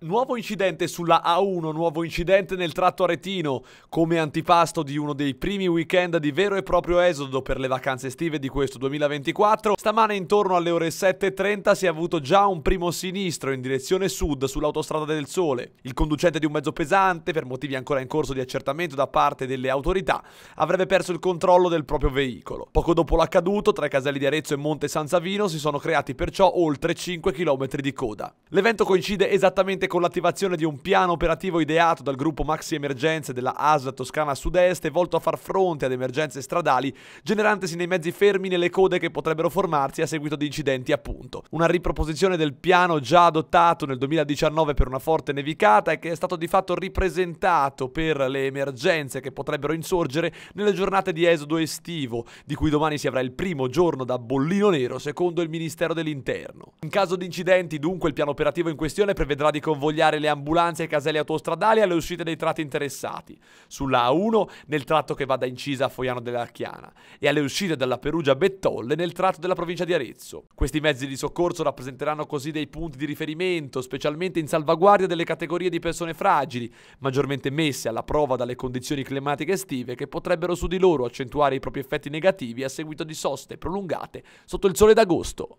Nuovo incidente sulla A1, nuovo incidente nel tratto aretino, come antipasto di uno dei primi weekend di vero e proprio esodo per le vacanze estive di questo 2024. Stamane intorno alle ore 7.30 si è avuto già un primo sinistro in direzione sud sull'autostrada del Sole. Il conducente di un mezzo pesante, per motivi ancora in corso di accertamento da parte delle autorità, avrebbe perso il controllo del proprio veicolo. Poco dopo l'accaduto, tra i caselli di Arezzo e Monte San Savino si sono creati perciò oltre 5 km di coda. L'evento coincide esattamente con l'attivazione di un piano operativo ideato dal gruppo Maxi Emergenze della ASL Toscana Sud-Est e volto a far fronte ad emergenze stradali generandosi nei mezzi fermi nelle code che potrebbero formarsi a seguito di incidenti appunto. Una riproposizione del piano già adottato nel 2019 per una forte nevicata e che è stato di fatto ripresentato per le emergenze che potrebbero insorgere nelle giornate di esodo estivo, di cui domani si avrà il primo giorno da bollino nero secondo il Ministero dell'Interno. In caso di incidenti dunque il piano operativo in questione prevedrà di convocare sorvogliare le ambulanze e i caselli autostradali alle uscite dei tratti interessati, sulla A1 nel tratto che va da Incisa a Foiano dell'Archiana e alle uscite dalla Perugia a Bettolle nel tratto della provincia di Arezzo. Questi mezzi di soccorso rappresenteranno così dei punti di riferimento, specialmente in salvaguardia delle categorie di persone fragili, maggiormente messe alla prova dalle condizioni climatiche estive che potrebbero su di loro accentuare i propri effetti negativi a seguito di soste prolungate sotto il sole d'agosto.